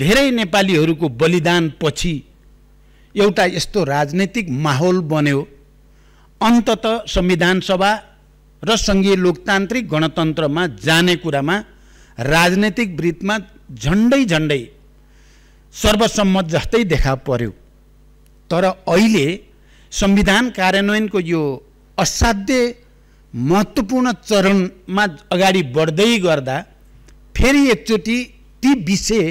धेरै नेपालीहरूको बलिदानपछि एउटा यस्तो राजनैतिक माहौल बन्यो अन्तत संविधान सभा र सङ्घीय लोकतान्त्रिक गणतन्त्रमा जाने कुरामा राजनैतिक वृत्तमा झन्डै झन्डै सर्वसम्मत जस्तै देखा पर्यो तर अहिले संविधान कार्यान्वयनको यो असाध्य महत्त्वपूर्ण चरणमा अगाडि बढ्दै गर्दा फेरि एकचोटि ती विषय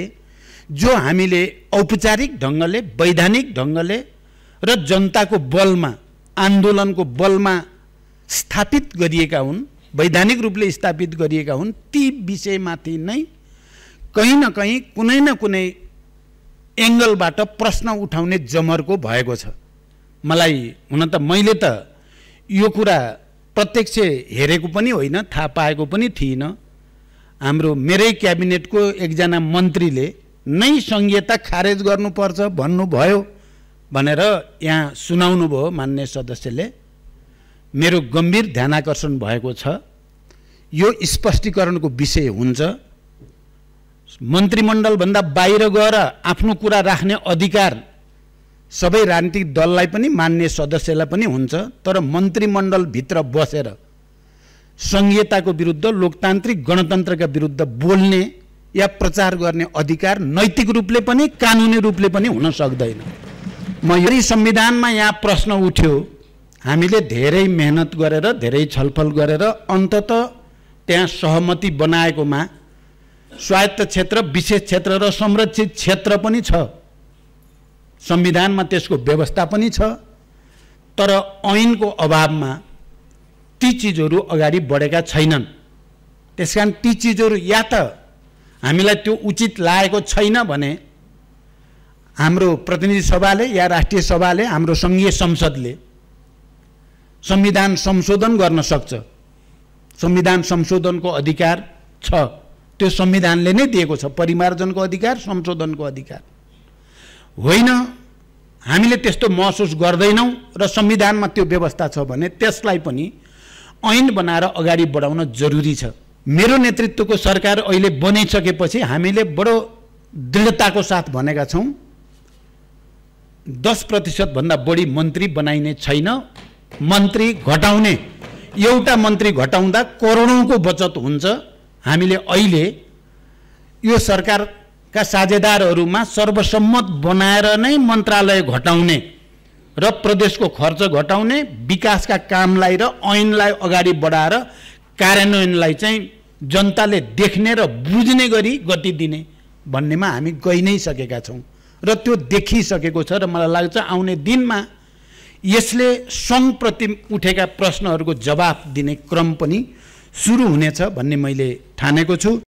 जो हामीले औपचारिक ढङ्गले वैधानिक ढङ्गले र जनताको बलमा आन्दोलनको बलमा स्थापित गरिएका हुन् वैधानिक रूपले स्थापित गरिएका हुन् ती विषयमाथि नै कहीँ न कहीँ कुनै न कुनै एङ्गलबाट प्रश्न उठाउने जमरको भएको छ मलाई हुन त मैले त यो कुरा प्रत्यक्ष हेरेको पनि होइन थाहा पाएको पनि थिइनँ हाम्रो मेरै क्याबिनेटको एकजना मन्त्रीले नै सङ्घीयता खारेज गर्नुपर्छ भन्नुभयो भनेर यहाँ सुनाउनु भयो मान्य सदस्यले मेरो गम्भीर ध्यानाकर्षण भएको छ यो स्पष्टीकरणको विषय हुन्छ मन्त्रीमण्डलभन्दा बाहिर गएर आफ्नो कुरा राख्ने अधिकार सबै राजनीतिक दललाई पनि मान्ने सदस्यलाई पनि हुन्छ तर मन्त्रीमण्डलभित्र बसेर सङ्घीयताको विरुद्ध लोकतान्त्रिक गणतन्त्रका विरुद्ध बोल्ने या प्रचार गर्ने अधिकार नैतिक रूपले पनि कानुनी रूपले पनि हुन सक्दैन म यदि संविधानमा यहाँ प्रश्न उठ्यो हामीले धेरै मेहनत गरेर धेरै छलफल गरेर अन्तत त्यहाँ सहमति बनाएकोमा स्वायत्त क्षेत्र विशेष क्षेत्र र संरक्षित क्षेत्र पनि छ संविधानमा त्यसको व्यवस्था पनि छ तर ऐनको अभावमा ती चिजहरू अगाडि बढेका छैनन् त्यस कारण ती चिजहरू या त हामीलाई त्यो उचित लागेको छैन भने हाम्रो प्रतिनिधि सभाले या राष्ट्रिय सभाले हाम्रो सङ्घीय संसदले संविधान संशोधन गर्न सक्छ संविधान संशोधनको अधिकार छ त्यो संविधानले नै दिएको छ परिमार्जनको अधिकार संशोधनको अधिकार होइन हामीले त्यस्तो महसुस गर्दैनौँ र संविधानमा त्यो व्यवस्था छ भने त्यसलाई पनि ऐन बनाएर अगाडि बढाउन जरुरी छ मेरो नेतृत्वको सरकार अहिले बनिसकेपछि हामीले बडो दृढताको साथ भनेका छौँ दस प्रतिशतभन्दा बढी मन्त्री बनाइने छैन मन्त्री घटाउने एउटा मन्त्री घटाउँदा करोडौँको बचत हुन्छ हामीले अहिले यो सरकारका साझेदारहरूमा सर्वसम्मत बनाएर नै मन्त्रालय घटाउने र प्रदेशको खर्च घटाउने विकासका कामलाई र ऐनलाई अगाडि बढाएर कार्यान्वयनलाई चाहिँ जनताले देख्ने र बुझ्ने गरी गति दिने भन्नेमा हामी गइ नै सकेका छौँ र त्यो देखिसकेको छ र मलाई लाग्छ आउने दिनमा यसले सङ्घप्रति उठेका प्रश्नहरूको जवाफ दिने क्रम पनि सुरु हुनेछ भन्ने मैले ठानेको छु